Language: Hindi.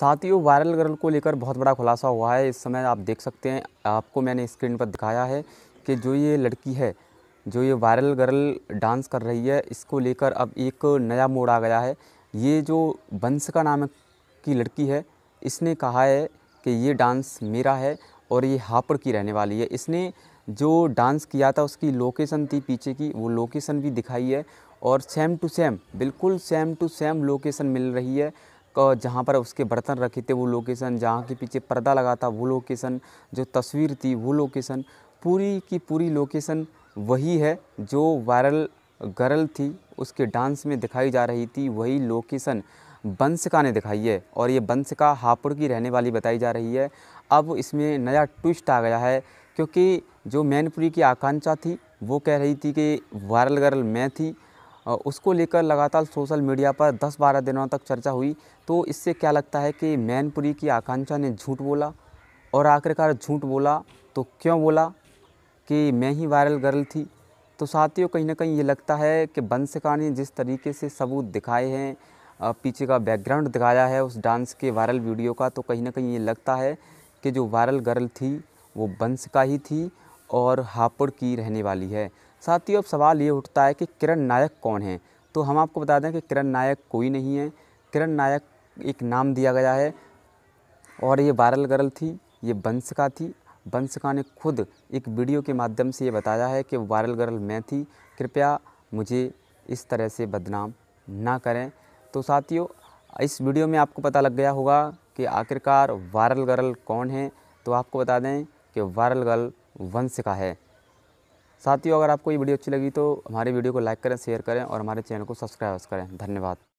साथ ही वो वायरल गर्ल को लेकर बहुत बड़ा खुलासा हुआ है इस समय आप देख सकते हैं आपको मैंने स्क्रीन पर दिखाया है कि जो ये लड़की है जो ये वायरल गर्ल डांस कर रही है इसको लेकर अब एक नया मोड़ आ गया है ये जो का नाम की लड़की है इसने कहा है कि ये डांस मेरा है और ये हापड़ की रहने वाली है इसने जो डांस किया था उसकी लोकेशन थी पीछे की वो लोकेशन भी दिखाई है और सेम टू सेम बिल्कुल सेम टू सेम लोकेशन मिल रही है जहाँ पर उसके बर्तन रखे थे वो लोकेसन जहाँ के पीछे पर्दा लगा था वो लोकेसन जो तस्वीर थी वो लोकेसन पूरी की पूरी लोकेसन वही है जो वायरल गर्ल थी उसके डांस में दिखाई जा रही थी वही लोकेसन बंसिका ने दिखाई है और ये बंसिका हापुड़ की रहने वाली बताई जा रही है अब इसमें नया ट्विस्ट आ गया है क्योंकि जो मैनपुरी की आकांक्षा थी वो कह रही थी कि वायरल गर्ल मैं थी उसको लेकर लगातार सोशल मीडिया पर 10-12 दिनों तक चर्चा हुई तो इससे क्या लगता है कि मैनपुरी की आकांक्षा ने झूठ बोला और आखिरकार झूठ बोला तो क्यों बोला कि मैं ही वायरल गर्ल थी तो साथियों कहीं ना कहीं ये लगता है कि बंसिका ने जिस तरीके से सबूत दिखाए हैं पीछे का बैकग्राउंड दिखाया है उस डांस के वायरल वीडियो का तो कहीं ना कहीं ये लगता है कि जो वायरल गर्ल थी वो बंसिका ही थी और हापुड़ की रहने वाली है साथ ही अब सवाल ये उठता है कि किरण नायक कौन है तो हम आपको बता दें कि किरण नायक कोई नहीं है किरण नायक एक नाम दिया गया है और ये वायरल गर्ल थी ये बंसका थी बंसका ने खुद एक वीडियो के माध्यम से ये बताया है कि वायरल गर्ल मैं थी कृपया मुझे इस तरह से बदनाम ना करें तो साथियों इस वीडियो में आपको पता लग गया होगा कि आखिरकार वायरल गर्ल कौन है तो आपको बता दें कि वायरल गर्ल वंश का है साथियों अगर आपको ये वीडियो अच्छी लगी तो हमारे वीडियो को लाइक करें शेयर करें और हमारे चैनल को सब्सक्राइब करें धन्यवाद